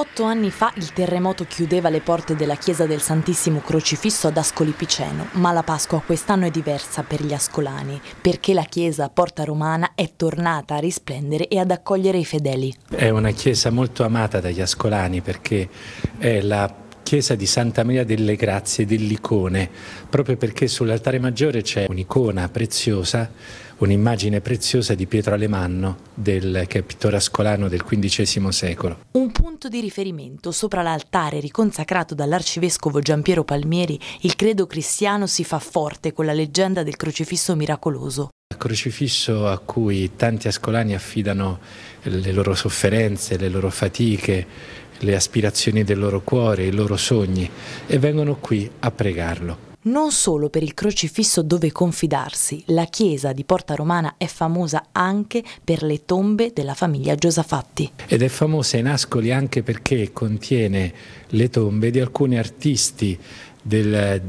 Otto anni fa il terremoto chiudeva le porte della chiesa del Santissimo Crocifisso ad Ascoli Piceno, ma la Pasqua quest'anno è diversa per gli ascolani, perché la chiesa Porta Romana è tornata a risplendere e ad accogliere i fedeli. È una chiesa molto amata dagli ascolani perché è la chiesa di Santa Maria delle Grazie dell'Icone, proprio perché sull'altare maggiore c'è un'icona preziosa, un'immagine preziosa di Pietro Alemanno, del, che è pittore ascolano del XV secolo. Un punto di riferimento sopra l'altare riconsacrato dall'arcivescovo Giampiero Palmieri, il credo cristiano si fa forte con la leggenda del crocifisso miracoloso, crocifisso a cui tanti ascolani affidano le loro sofferenze, le loro fatiche, le aspirazioni del loro cuore, i loro sogni e vengono qui a pregarlo non solo per il crocifisso dove confidarsi, la chiesa di Porta Romana è famosa anche per le tombe della famiglia Giosafatti. Ed è famosa in Ascoli anche perché contiene le tombe di alcuni artisti del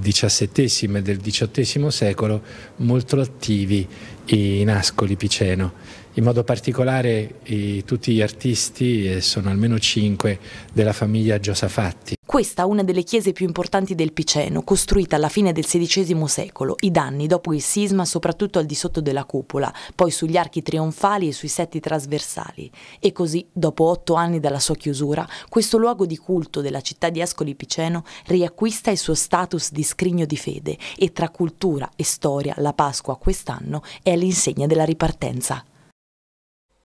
XVII mm, e del XVIII secolo molto attivi in Ascoli Piceno. In modo particolare tutti gli artisti, eh, sono almeno cinque, della famiglia Giosafatti. Questa è una delle chiese più importanti del Piceno, costruita alla fine del XVI secolo. I danni dopo il sisma soprattutto al di sotto della cupola, poi sugli archi trionfali e sui setti trasversali. E così, dopo otto anni dalla sua chiusura, questo luogo di culto della città di Ascoli Piceno riacquista il suo status di scrigno di fede e tra cultura e storia la Pasqua quest'anno è all'insegna della ripartenza.